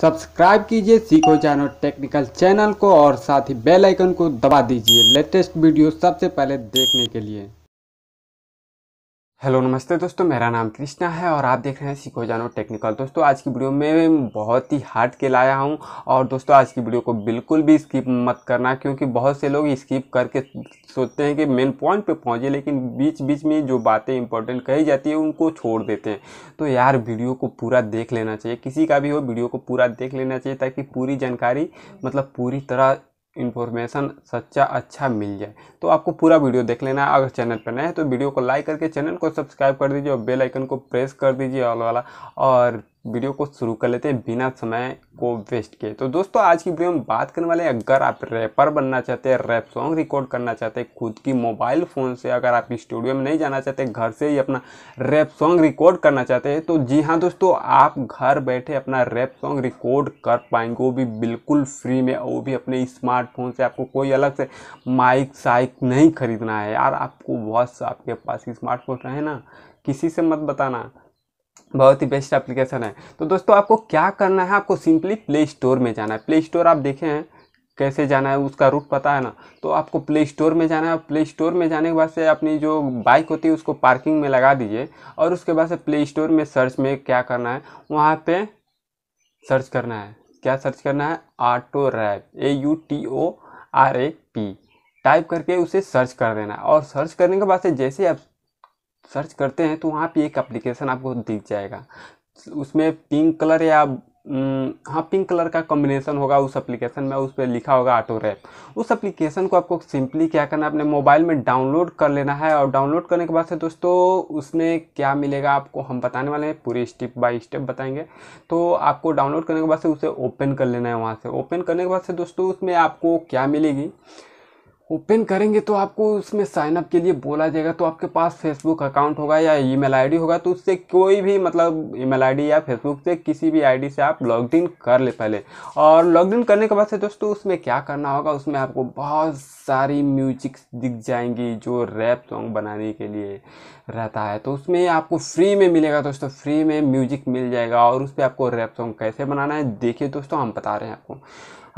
subscribe कीजिए सीखो जानो टेक्निकल चैनल को और साथ ही बेल आइकन को दबा दीजिए लेटेस्ट वीडियो सबसे पहले देखने के लिए हेलो नमस्ते दोस्तों मेरा नाम कृष्णा है और आप देख रहे हैं सीखो जानो टेक्निकल दोस्तों आज की वीडियो में बहुत ही हार्ड के लाया हूं और दोस्तों आज की वीडियो को बिल्कुल भी स्किप मत करना क्योंकि बहुत से लोग स्किप करके सोचते हैं कि मेन पॉइंट पे पहुंचे लेकिन बीच बीच में जो बातें इंपॉर्टेंट कही जाती है उनको छोड़ देते हैं तो यार वीडियो को पूरा देख लेना चाहिए किसी का भी हो वीडियो को पूरा देख लेना चाहिए ताकि पूरी जानकारी मतलब पूरी तरह इन्फॉर्मेशन सच्चा अच्छा मिल जाए तो आपको पूरा वीडियो देख लेना है अगर चैनल पर नए हैं तो वीडियो को लाइक करके चैनल को सब्सक्राइब कर दीजिए और बेल आइकन को प्रेस कर दीजिए ऑल वाला और वीडियो को शुरू कर लेते हैं बिना समय को वेस्ट किए तो दोस्तों आज की वीडियो में बात करने वाले हैं अगर आप रैपर बनना चाहते हैं रैप सॉन्ग रिकॉर्ड करना चाहते हैं खुद की मोबाइल फ़ोन से अगर आप स्टूडियो में नहीं जाना चाहते घर से ही अपना रैप सॉन्ग रिकॉर्ड करना चाहते हैं तो जी हाँ दोस्तों आप घर बैठे अपना रैप सॉन्ग रिकॉर्ड कर पाएंगे वो भी बिल्कुल फ्री में वो भी अपने स्मार्टफोन से आपको कोई अलग से माइक साइक नहीं खरीदना है यार आपको बहुत आपके पास स्मार्टफोन है ना किसी से मत बताना बहुत ही बेस्ट एप्लीकेशन है तो दोस्तों आपको क्या करना है आपको सिंपली प्ले स्टोर में जाना है प्ले स्टोर आप देखे हैं कैसे जाना है उसका रूट पता है ना तो आपको प्ले स्टोर में जाना है प्ले स्टोर में जाने के बाद से अपनी जो बाइक होती है उसको पार्किंग में लगा दीजिए और उसके बाद से प्ले स्टोर में सर्च में क्या करना है वहाँ पे सर्च करना है क्या सर्च करना है auto rap A U T O R A P type करके उसे सर्च कर देना और सर्च करने के बाद से जैसे आप सर्च करते हैं तो वहाँ पे एक एप्लीकेशन आपको दिख जाएगा उसमें पिंक कलर या हम्म, हाँ पिंक कलर का कॉम्बिनेशन होगा उस एप्लीकेशन में उस पर लिखा होगा ऑटो रैप उस एप्लीकेशन को आपको सिंपली क्या करना है अपने मोबाइल में डाउनलोड कर लेना है और डाउनलोड करने के बाद से दोस्तों उसमें क्या मिलेगा आपको हम बताने वाले हैं पूरे स्टेप बाय स्टेप बताएंगे तो आपको डाउनलोड करने के बाद से उसे ओपन कर लेना है वहाँ से ओपन करने के बाद से दोस्तों उसमें आपको क्या मिलेगी ओपन करेंगे तो आपको उसमें साइनअप के लिए बोला जाएगा तो आपके पास फेसबुक अकाउंट होगा या ईमेल आईडी होगा तो उससे कोई भी मतलब ईमेल आईडी या फेसबुक से किसी भी आईडी से आप लॉग इन कर ले पहले और लॉग इन करने के बाद से दोस्तों उसमें क्या करना होगा उसमें आपको बहुत सारी म्यूजिक दिख जाएंगी जो रैप सॉन्ग बनाने के लिए रहता है तो उसमें आपको फ्री में मिलेगा दोस्तों फ्री में म्यूजिक मिल जाएगा और उस पर आपको रैप सॉन्ग कैसे बनाना है देखिए दोस्तों हम बता रहे हैं आपको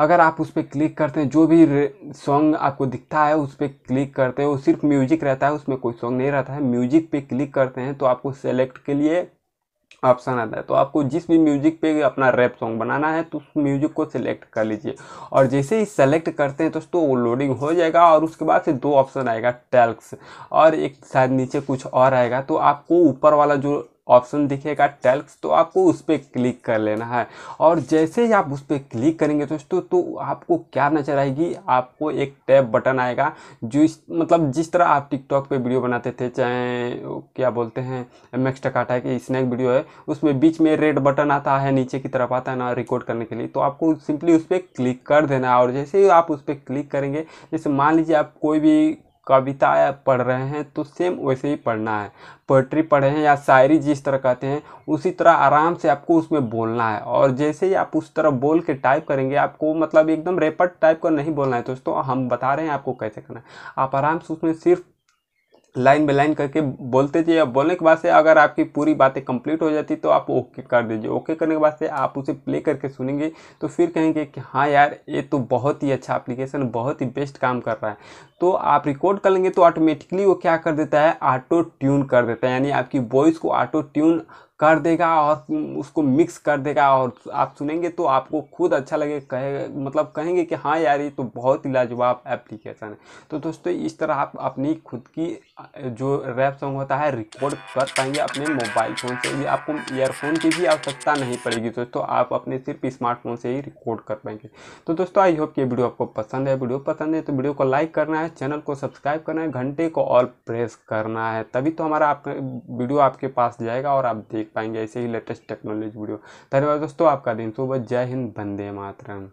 अगर आप उस पर क्लिक करते हैं जो भी सॉन्ग आपको दिखता है उस पर क्लिक करते हैं वो सिर्फ म्यूजिक रहता है उसमें कोई सॉन्ग नहीं रहता है म्यूजिक पे क्लिक करते हैं तो आपको सेलेक्ट के लिए ऑप्शन आता है तो आपको जिस भी म्यूजिक पे अपना रैप सॉन्ग बनाना है तो उस म्यूजिक को सिलेक्ट कर लीजिए और जैसे ही सेलेक्ट करते हैं दोस्तों वो लोडिंग हो जाएगा और उसके बाद से दो ऑप्शन आएगा टैक्स और एक शायद नीचे कुछ और आएगा तो आपको ऊपर वाला जो ऑप्शन दिखेगा टैक्स तो आपको उस पर क्लिक कर लेना है और जैसे ही आप उस पर क्लिक करेंगे दोस्तों तो आपको क्या नजर आएगी आपको एक टैब बटन आएगा जो इस मतलब जिस तरह आप टिकटॉक पे वीडियो बनाते थे चाहे क्या बोलते हैं एम एक्स टकाटा की स्नैक वीडियो है उसमें बीच में रेड बटन आता है नीचे की तरफ आता है ना रिकॉर्ड करने के लिए तो आपको सिंपली उस पर क्लिक कर देना है और जैसे ही आप उस पर क्लिक करेंगे जैसे मान लीजिए आप कोई भी कविता पढ़ रहे हैं तो सेम वैसे ही पढ़ना है पोइट्री पढ़े हैं या शायरी जिस तरह कहते हैं उसी तरह आराम से आपको उसमें बोलना है और जैसे ही आप उस तरह बोल के टाइप करेंगे आपको मतलब एकदम रेपट टाइप का नहीं बोलना है तो दोस्तों तो हम बता रहे हैं आपको कैसे करना है आप आराम से उसमें सिर्फ लाइन बाई लाइन करके बोलते जाइए बोलने के बाद से अगर आपकी पूरी बातें कंप्लीट हो जाती तो आप ओके कर दीजिए ओके करने के बाद से आप उसे प्ले करके सुनेंगे तो फिर कहेंगे कि हाँ यार ये तो बहुत ही अच्छा एप्लीकेशन बहुत ही बेस्ट काम कर रहा है तो आप रिकॉर्ड कर लेंगे तो ऑटोमेटिकली वो क्या कर देता है ऑटो ट्यून कर देता है यानी आपकी वॉइस को ऑटो ट्यून कर देगा और उसको मिक्स कर देगा और आप सुनेंगे तो आपको खुद अच्छा लगे कहे मतलब कहेंगे कि हाँ यार ये तो बहुत ही लाजवाब एप्लीकेशन है तो दोस्तों इस तरह आप अपनी खुद की जो रैप सॉन्ग होता है रिकॉर्ड कर पाएंगे अपने मोबाइल फ़ोन से भी आपको ईयरफोन की भी आवश्यकता नहीं पड़ेगी दोस्तों आप अपने सिर्फ स्मार्टफोन से ही रिकॉर्ड कर पाएंगे तो दोस्तों आई होप ये वीडियो आपको पसंद है वीडियो पसंद है तो वीडियो को लाइक करना है चैनल को सब्सक्राइब करना है घंटे को ऑल प्रेस करना है तभी तो हमारा आपका वीडियो आपके पास जाएगा और आप देख पाएंगे ऐसे ही लेटेस्ट टेक्नोलॉजी वीडियो धन्यवाद दोस्तों आपका दिन सुबह जय हिंद बंदे मातरम